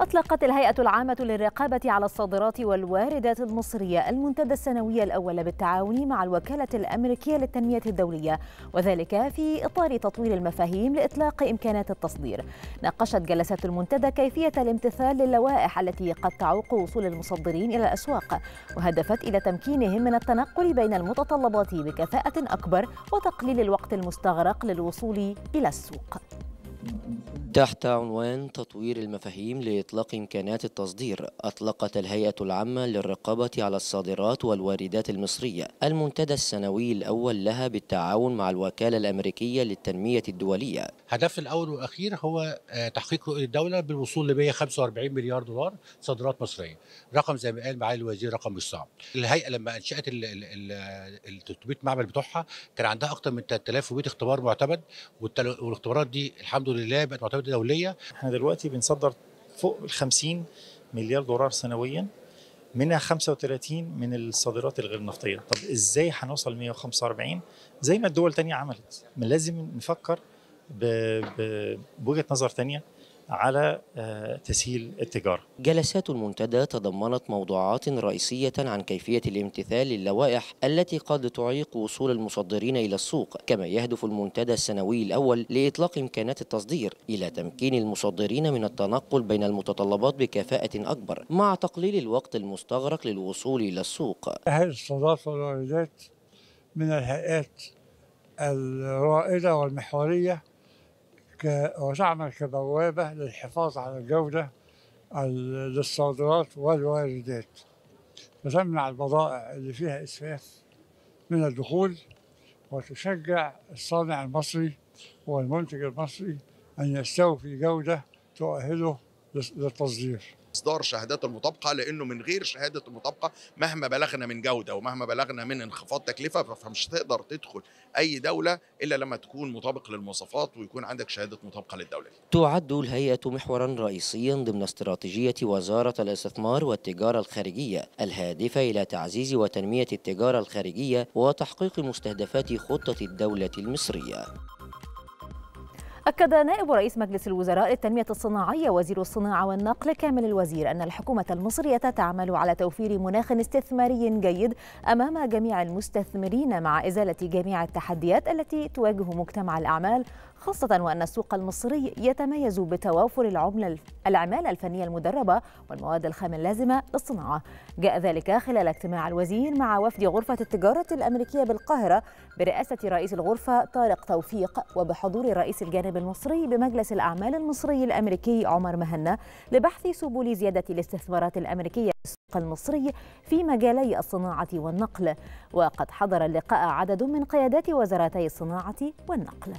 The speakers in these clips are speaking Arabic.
أطلقت الهيئة العامة للرقابة على الصادرات والواردات المصرية المنتدى السنوي الأول بالتعاون مع الوكالة الأمريكية للتنمية الدولية وذلك في إطار تطوير المفاهيم لإطلاق إمكانات التصدير ناقشت جلسات المنتدى كيفية الامتثال للوائح التي قد تعوق وصول المصدرين إلى الأسواق وهدفت إلى تمكينهم من التنقل بين المتطلبات بكفاءة أكبر وتقليل الوقت المستغرق للوصول إلى السوق تحت عنوان تطوير المفاهيم لإطلاق إمكانات التصدير أطلقت الهيئة العامة للرقابة على الصادرات والواردات المصرية المنتدى السنوي الأول لها بالتعاون مع الوكالة الأمريكية للتنمية الدولية هدف الأول والأخير هو آه، تحقيق رؤية الدولة بالوصول ل 145 مليار دولار صادرات مصرية رقم زي ما قال معالي الوزير رقم مش صعب الهيئة لما أنشأت ال 300 معمل بتوعها كان عندها أكثر من 3000 بيت اختبار معتمد والاختبارات دي الحمد لله بقت معتمدة دوليه احنا دلوقتي بنصدر فوق ال 50 مليار دولار سنويا منها 35 من الصادرات الغير نفطيه طب ازاي هنوصل 145 زي ما الدول الثانيه عملت لازم نفكر بوجهه نظر ثانيه على آه، تسهيل التجارة جلسات المنتدى تضمنت موضوعات رئيسية عن كيفية الامتثال للوائح التي قد تعيق وصول المصدرين إلى السوق كما يهدف المنتدى السنوي الأول لإطلاق إمكانات التصدير إلى تمكين المصدرين من التنقل بين المتطلبات بكفاءة أكبر مع تقليل الوقت المستغرق للوصول إلى السوق أهل الصادرات والواردات من الهيئات الرائدة والمحورية وضعنا كبوابة للحفاظ على الجودة للصادرات والواردات وتمنع البضائع اللي فيها إسفاف من الدخول وتشجع الصانع المصري والمنتج المصري أن يستوفي جودة تؤهله للتصدير اصدار شهادات المطابقه لانه من غير شهاده المطابقه مهما بلغنا من جوده ومهما بلغنا من انخفاض تكلفه فمش تقدر تدخل اي دوله الا لما تكون مطابق للمواصفات ويكون عندك شهاده مطابقه للدوله. تعد الهيئه محورا رئيسيا ضمن استراتيجيه وزاره الاستثمار والتجاره الخارجيه الهادفه الى تعزيز وتنميه التجاره الخارجيه وتحقيق مستهدفات خطه الدوله المصريه. أكد نائب رئيس مجلس الوزراء للتنمية الصناعية وزير الصناعة والنقل كامل الوزير أن الحكومة المصرية تعمل على توفير مناخ استثماري جيد أمام جميع المستثمرين مع إزالة جميع التحديات التي تواجه مجتمع الأعمال خاصة وأن السوق المصري يتميز بتوافر العملة العمالة الفنية المدربة والمواد الخام اللازمة للصناعة جاء ذلك خلال اجتماع الوزير مع وفد غرفة التجارة الأمريكية بالقاهرة برئاسة رئيس الغرفة طارق توفيق وبحضور رئيس الجانب المصري بمجلس الأعمال المصري الأمريكي عمر مهنا لبحث سبل زيادة الاستثمارات الأمريكية السوق المصري في مجالي الصناعة والنقل وقد حضر اللقاء عدد من قيادات وزارتي الصناعة والنقل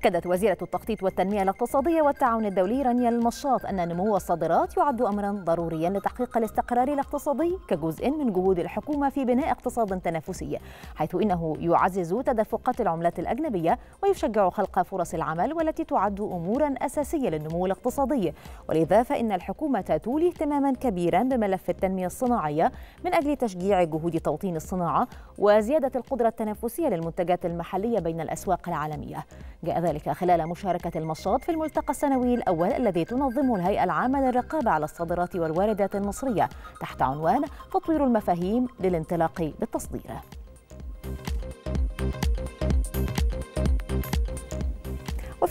أكدت وزيرة التخطيط والتنمية الاقتصادية والتعاون الدولي رانيا المشاط أن نمو الصادرات يعد أمرا ضروريا لتحقيق الاستقرار الاقتصادي كجزء من جهود الحكومة في بناء اقتصاد تنافسي حيث إنه يعزز تدفقات العملات الأجنبية ويشجع خلق فرص العمل والتي تعد أمورا أساسية للنمو الاقتصادي ولذا فإن الحكومة تولي اهتماما كبيرا بملف التنمية الصناعية من أجل تشجيع جهود توطين الصناعة وزيادة القدرة التنافسية للمنتجات المحلية بين الأسواق العالمية جاء ذلك خلال مشاركة المصاد في الملتقى السنوي الأول الذي تنظمه الهيئة العامة للرقابة على الصادرات والواردات المصرية تحت عنوان تطوير المفاهيم للانطلاق بالتصدير.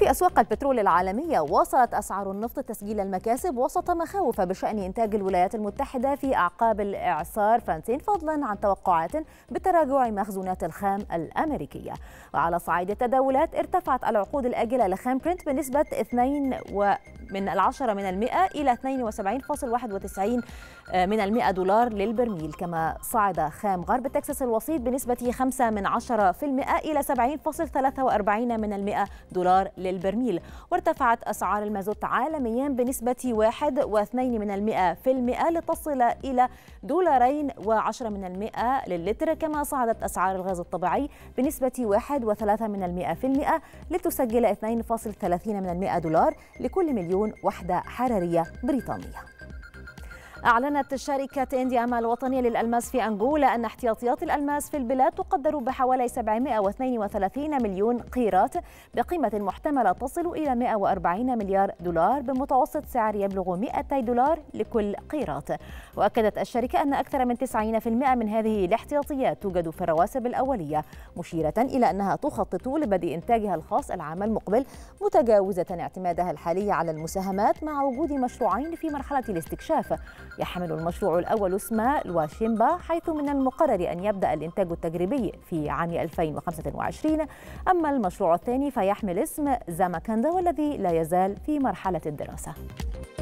أسواق البترول العالمية واصلت أسعار النفط تسجيل المكاسب وسط مخاوف بشأن إنتاج الولايات المتحدة في أعقاب الإعصار فانتين فضلا عن توقعات بتراجع مخزونات الخام الأمريكية وعلى صعيد التداولات ارتفعت العقود الآجلة لخام برنت بنسبة 2 و من العشرة من المئة إلى 72.91 من المئة دولار للبرميل كما صعد خام غرب تكساس الوسيط بنسبة 5 من عشرة في المئة إلى 70.43 من المئة دولار للبرميل البرميل وارتفعت أسعار المازوت عالميا بنسبة 1.2 من المئة في المئة لتصل إلى دولارين وعشرة من المئة للتر كما صعدت أسعار الغاز الطبيعي بنسبة 1.3 من المئة في المئة لتسجل 2.30 من المئة دولار لكل مليون وحدة حرارية بريطانية أعلنت شركة إندياما الوطنية للألماس في أنغولا أن احتياطيات الألماس في البلاد تقدر بحوالي 732 مليون قيراط بقيمة محتملة تصل إلى 140 مليار دولار بمتوسط سعر يبلغ 200 دولار لكل قيراط وأكدت الشركة أن أكثر من 90% من هذه الاحتياطيات توجد في الرواسب الأولية مشيرة إلى أنها تخطط لبدء إنتاجها الخاص العام المقبل متجاوزة اعتمادها الحالي على المساهمات مع وجود مشروعين في مرحلة الاستكشاف يحمل المشروع الأول اسم الواشيمبا حيث من المقرر أن يبدأ الإنتاج التجريبي في عام 2025 أما المشروع الثاني فيحمل اسم زاماكندا والذي لا يزال في مرحلة الدراسة